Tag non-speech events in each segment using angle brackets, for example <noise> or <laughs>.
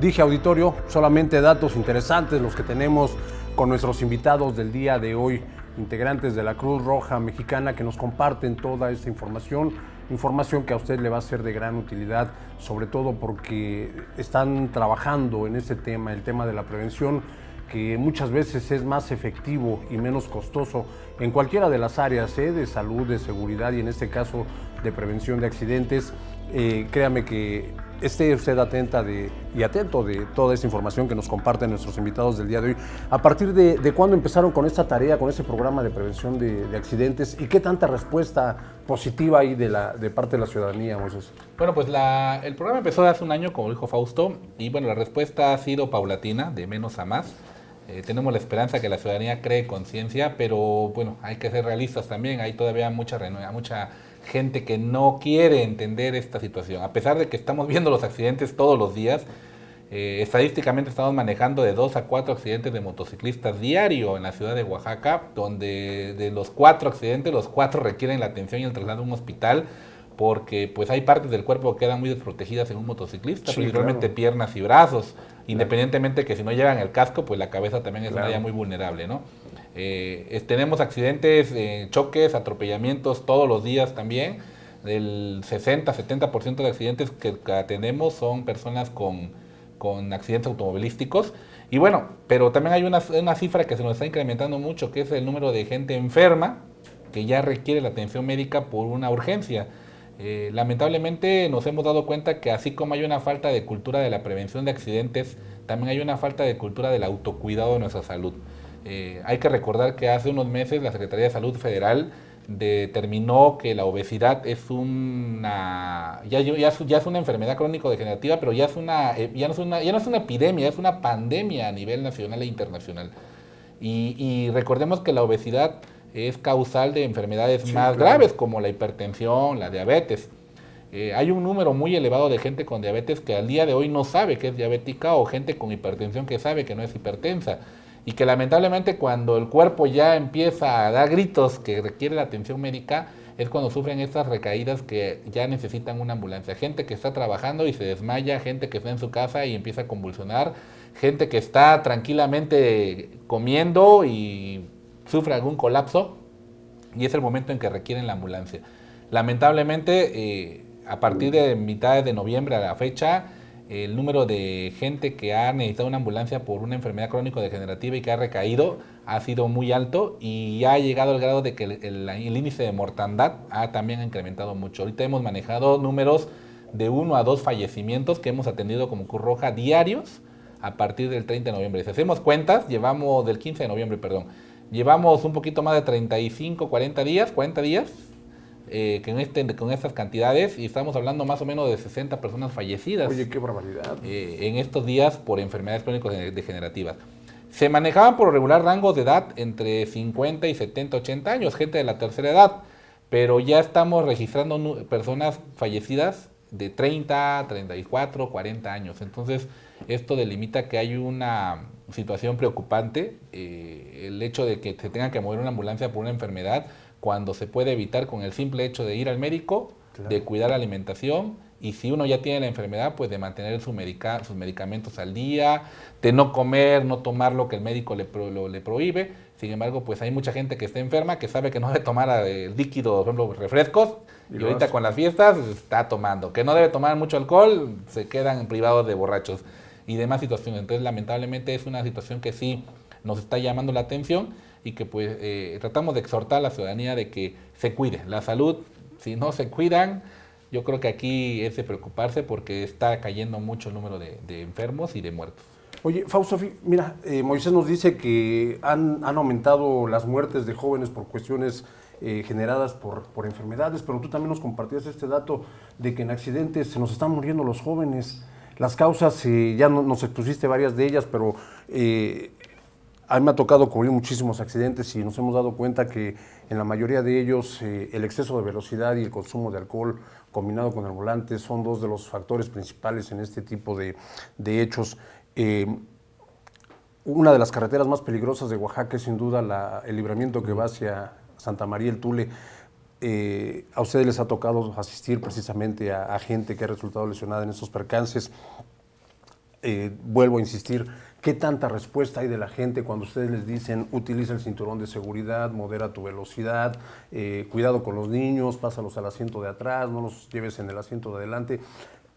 dije auditorio, solamente datos interesantes los que tenemos con nuestros invitados del día de hoy, integrantes de la Cruz Roja Mexicana que nos comparten toda esta información, información que a usted le va a ser de gran utilidad, sobre todo porque están trabajando en este tema, el tema de la prevención que muchas veces es más efectivo y menos costoso en cualquiera de las áreas ¿eh? de salud, de seguridad y en este caso de prevención de accidentes. Eh, créame que esté usted atenta y atento de toda esa información que nos comparten nuestros invitados del día de hoy. ¿A partir de, de cuándo empezaron con esta tarea, con ese programa de prevención de, accidentes y qué tanta respuesta positiva hay de, la, de parte de la ciudadanía, Moisés? Bueno, pues el programa empezó hace un año, como dijo Fausto, y bueno, la respuesta ha sido paulatina, de menos a más. Eh, tenemos la esperanza que la ciudadanía cree conciencia, pero bueno, hay que ser realistas también, hay todavía mucha... Mucha gente que no quiere entender esta situación. A pesar de que estamos viendo los accidentes todos los días, eh, estadísticamente estamos manejando de dos a cuatro accidentes de motociclistas diario en la ciudad de Oaxaca, donde de los cuatro accidentes, los cuatro requieren la atención y el traslado a un hospital porque pues hay partes del cuerpo que quedan muy desprotegidas en un motociclista, principalmente piernas y brazos, independientemente que si no llegan el casco, pues la cabeza también es una área muy vulnerable, ¿no? Eh, tenemos accidentes, eh, choques, atropellamientos todos los días también. El 60-70% de accidentes que tenemos son personas con, accidentes automovilísticos. Y bueno, pero también hay una, cifra que se nos está incrementando mucho, que es el número de gente enferma que ya requiere la atención médica por una urgencia. Eh, lamentablemente nos hemos dado cuenta que así como hay una falta de cultura de la prevención de accidentes, también hay una falta de cultura del autocuidado de nuestra salud. Eh, hay que recordar que hace unos meses la Secretaría de Salud Federal determinó que la obesidad es una ya, es una enfermedad crónico degenerativa, pero ya es una eh, ya no es una ya no es una epidemia, es una pandemia a nivel nacional e internacional. Y, recordemos que la obesidad es causal de enfermedades más graves como la hipertensión, la diabetes. Eh, hay un número muy elevado de gente con diabetes que al día de hoy no sabe que es diabética o gente con hipertensión que sabe que no es hipertensa y que lamentablemente cuando el cuerpo ya empieza a dar gritos que requiere la atención médica, es cuando sufren estas recaídas que ya necesitan una ambulancia. Gente que está trabajando y se desmaya, gente que está en su casa y empieza a convulsionar, gente que está tranquilamente comiendo y sufre algún colapso y es el momento en que requieren la ambulancia. Lamentablemente, eh, a partir de mitad de noviembre a la fecha, el número de gente que ha necesitado una ambulancia por una enfermedad crónico-degenerativa y que ha recaído ha sido muy alto y ha llegado al grado de que el, índice de mortandad ha también incrementado mucho. Ahorita hemos manejado números de uno a dos fallecimientos que hemos atendido como Cruz Roja diarios a partir del 30 de noviembre. Si hacemos cuentas, llevamos del 15 de noviembre, perdón, llevamos un poquito más de 35, 40 días, 40 días eh, que este, con estas cantidades y estamos hablando más o menos de 60 personas fallecidas. Oye, qué barbaridad. Eh, en estos días por enfermedades crónicas degenerativas. Se manejaban por regular rangos de edad entre 50 y 70, 80 años, gente de la tercera edad, pero ya estamos registrando personas fallecidas de 30, 34, 40 años. Entonces, esto delimita que hay una situación preocupante, eh, el hecho de que se tenga que mover una ambulancia por una enfermedad cuando se puede evitar con el simple hecho de ir al médico, de cuidar la alimentación y si uno ya tiene la enfermedad, pues de mantener su sus medicamentos al día, de no comer, no tomar lo que el médico le, prohíbe. Sin embargo, pues hay mucha gente que está enferma, que sabe que no <laughs> debe tomar eh, líquido, por ejemplo, refrescos, y, ahorita con las fiestas está tomando. Que no debe tomar mucho alcohol, se quedan privados de borrachos y demás situaciones. Entonces, lamentablemente es una situación que sí nos está llamando la atención y que pues eh, tratamos de exhortar a la ciudadanía de que se cuide. La salud, si no se cuidan, yo creo que aquí es de preocuparse porque está cayendo mucho el número de, enfermos y de muertos. Oye, Fausto, mira, eh, Moisés nos dice que han, aumentado las muertes de jóvenes por cuestiones eh, generadas por, enfermedades, pero tú también nos compartías este dato de que en accidentes se nos están muriendo los jóvenes. Las causas, ya no, nos expusiste varias de ellas, pero a mí me ha tocado cubrir muchísimos accidentes y nos hemos dado cuenta que en la mayoría de ellos eh, el exceso de velocidad y el consumo de alcohol combinado con el volante son dos de los factores principales en este tipo de, hechos. Eh, una de las carreteras más peligrosas de Oaxaca es sin duda el libramiento que va hacia Santa María el Tule. Eh, a ustedes les ha tocado asistir precisamente a, gente que ha resultado lesionada en estos percances. vuelvo a insistir, ¿Qué tanta respuesta hay de la gente cuando ustedes les dicen utiliza el cinturón de seguridad, modera tu velocidad, eh, cuidado con los niños, pásalos al asiento de atrás, no los lleves en el asiento de adelante?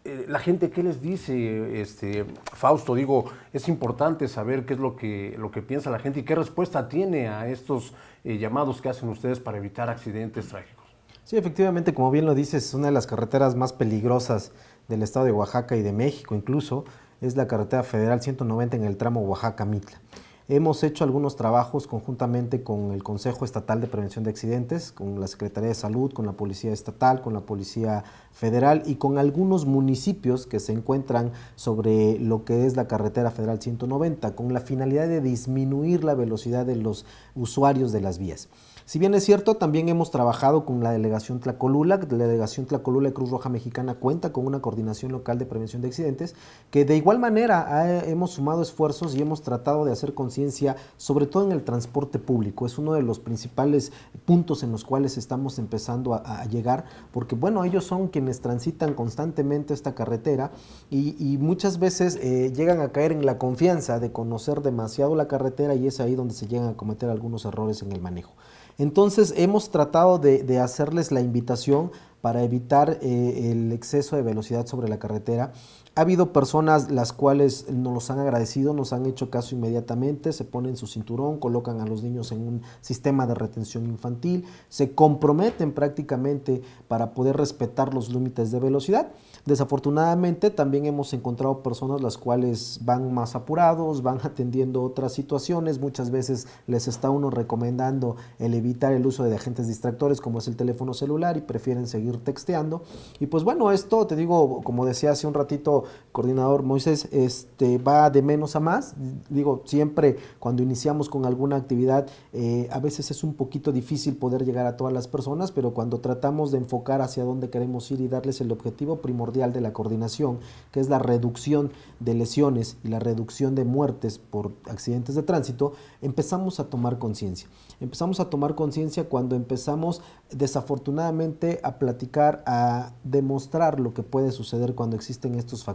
Eh, la gente, ¿qué les dice, este, Fausto? Digo, es importante saber qué es lo que, lo que piensa la gente y qué respuesta tiene a estos eh, llamados que hacen ustedes para evitar accidentes trágicos. Sí, efectivamente, como bien lo dices, es una de las carreteras más peligrosas del estado de Oaxaca y de México incluso es la carretera federal 190 en el tramo Oaxaca-Mitla. Hemos hecho algunos trabajos conjuntamente con el Consejo Estatal de Prevención de Accidentes, con la Secretaría de Salud, con la Policía Estatal, con la Policía Federal y con algunos municipios que se encuentran sobre lo que es la carretera federal 190, con la finalidad de disminuir la velocidad de los usuarios de las vías. Si bien es cierto, también hemos trabajado con la delegación Tlacolula, la delegación Tlacolula y Cruz Roja Mexicana cuenta con una coordinación local de prevención de accidentes, que de igual manera hemos sumado esfuerzos y hemos tratado de hacer conciencia, sobre todo en el transporte público. Es uno de los principales puntos en los cuales estamos empezando a, llegar, porque bueno, ellos son quienes transitan constantemente esta carretera y, muchas veces eh, llegan a caer en la confianza de conocer demasiado la carretera y es ahí donde se llegan a cometer algunos errores en el manejo. Entonces hemos tratado de, hacerles la invitación para evitar eh, el exceso de velocidad sobre la carretera ha habido personas las cuales nos los han agradecido, nos han hecho caso inmediatamente, se ponen su cinturón, colocan a los niños en un sistema de retención infantil, se comprometen prácticamente para poder respetar los límites de velocidad. Desafortunadamente también hemos encontrado personas las cuales van más apurados, van <laughs> atendiendo otras situaciones, muchas veces les está uno recomendando el evitar el uso de agentes distractores como es el teléfono celular y prefieren seguir texteando. Y pues bueno, esto te digo, como decía hace un ratito, coordinador Moisés, este, va de menos a más. Digo, siempre cuando iniciamos con alguna actividad, eh, a veces es un poquito difícil poder llegar a todas las personas, pero cuando tratamos de enfocar hacia dónde queremos ir y darles el objetivo primordial de la coordinación, que es la reducción de lesiones y la reducción de muertes por accidentes de tránsito, empezamos a tomar conciencia. Empezamos a tomar conciencia cuando empezamos desafortunadamente a platicar, a demostrar lo que puede suceder cuando existen estos factores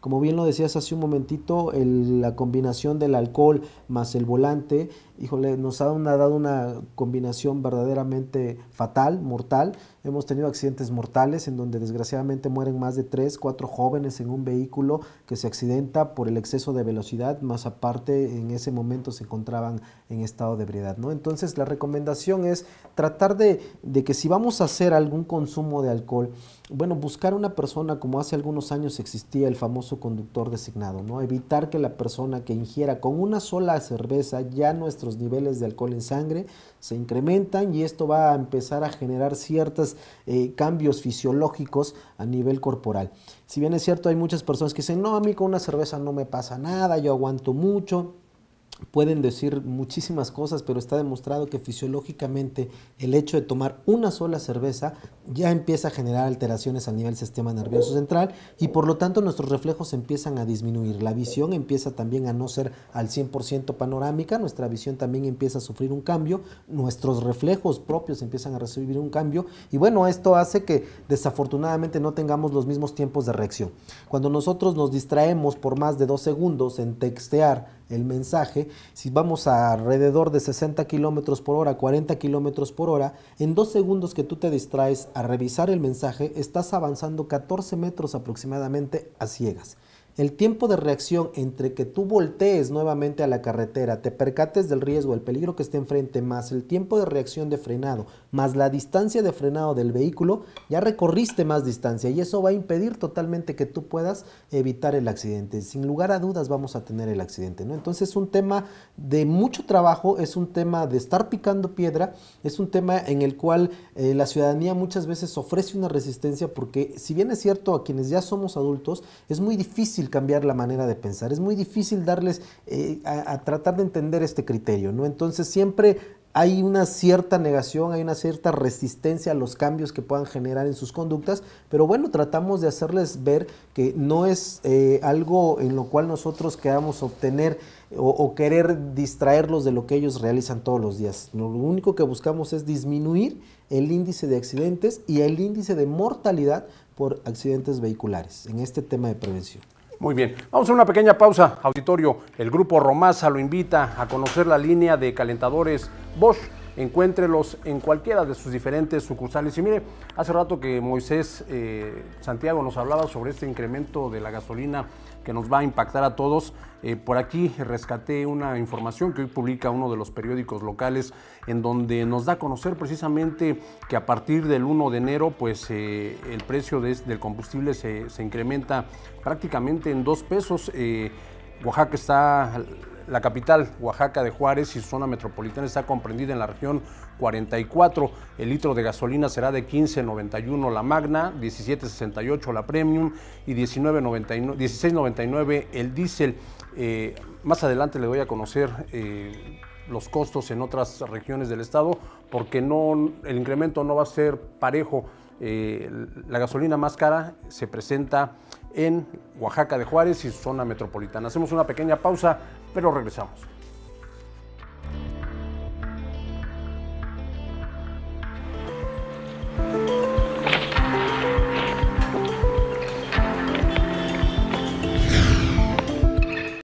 como bien lo decías hace un momentito, la combinación del alcohol más el volante, híjole, nos ha, dado una combinación verdaderamente fatal, mortal, Hemos tenido accidentes mortales en donde desgraciadamente mueren más de 3, 4 jóvenes en un vehículo que se accidenta por el exceso de velocidad, más aparte en ese momento se encontraban en estado de ebriedad. ¿no? Entonces la recomendación es tratar de, que si vamos a hacer algún consumo de alcohol, bueno, buscar una persona como hace algunos años existía el famoso conductor designado, ¿no? Evitar que la persona que ingiera con una sola cerveza ya nuestros niveles de alcohol en sangre se incrementan y esto va a empezar a generar ciertas eh, cambios fisiológicos a nivel corporal. Si bien es cierto, hay muchas personas que dicen, no, a mí con una cerveza no me pasa nada, yo aguanto mucho pueden decir muchísimas cosas, pero está demostrado que fisiológicamente el hecho de tomar una sola cerveza ya empieza a generar alteraciones a nivel sistema nervioso central y por lo tanto nuestros reflejos empiezan a disminuir. La visión empieza también a no ser al 100% panorámica, nuestra visión también empieza a sufrir un cambio, nuestros reflejos propios empiezan a recibir un cambio y bueno, esto hace que desafortunadamente no tengamos los mismos tiempos de reacción. Cuando nosotros nos distraemos por más de dos segundos en textear, el mensaje, si vamos a alrededor de 60 kilómetros por hora, 40 kilómetros por hora, en dos segundos que tú te distraes a revisar el mensaje, estás avanzando 14 metros aproximadamente a ciegas. El tiempo de reacción entre que tú voltees nuevamente a la carretera, te percates del riesgo, el peligro que esté enfrente, más el tiempo de reacción de frenado, más la distancia de frenado del vehículo, ya recorriste más distancia y eso va a impedir totalmente que tú puedas evitar el accidente. Sin lugar a dudas vamos a tener el accidente, ¿no? Entonces es un tema de mucho trabajo, es un tema de estar picando piedra, es un tema en el cual eh, la ciudadanía muchas veces ofrece una resistencia porque si bien es cierto a quienes ya somos adultos, es muy difícil cambiar la manera de pensar, es muy difícil darles eh, a, a tratar de entender este criterio, ¿no? Entonces siempre hay una cierta negación, hay una cierta resistencia a los cambios que puedan generar en sus conductas, pero bueno, tratamos de hacerles ver que no es eh, algo en lo cual nosotros queramos obtener eh, o, querer distraerlos de lo que ellos realizan todos los días. Lo único que buscamos es disminuir el índice de accidentes y el índice de mortalidad por accidentes vehiculares en este tema de prevención. Muy bien, vamos a una pequeña pausa, auditorio. El grupo Romasa lo invita a conocer la línea de calentadores Bosch encuéntrelos en cualquiera de sus diferentes sucursales. Y mire, hace rato que Moisés eh, Santiago nos hablaba sobre este incremento de la gasolina que nos va a impactar a todos. Eh, por aquí rescaté una información que hoy publica uno de los periódicos locales en donde nos da a conocer precisamente que a partir del 1 de enero pues eh, el precio del combustible se, se, incrementa prácticamente en dos pesos. Oaxaca está la capital, Oaxaca de Juárez y su zona metropolitana está comprendida en la región 44. El litro de gasolina será de 15.91 la Magna, 17.68 la Premium y 16.99 el diésel. Eh, más adelante le doy a conocer eh, los costos en otras regiones del estado porque no, el incremento no va a ser parejo. Eh, la gasolina más cara se presenta en Oaxaca de Juárez y zona metropolitana. Hacemos una pequeña pausa, pero regresamos.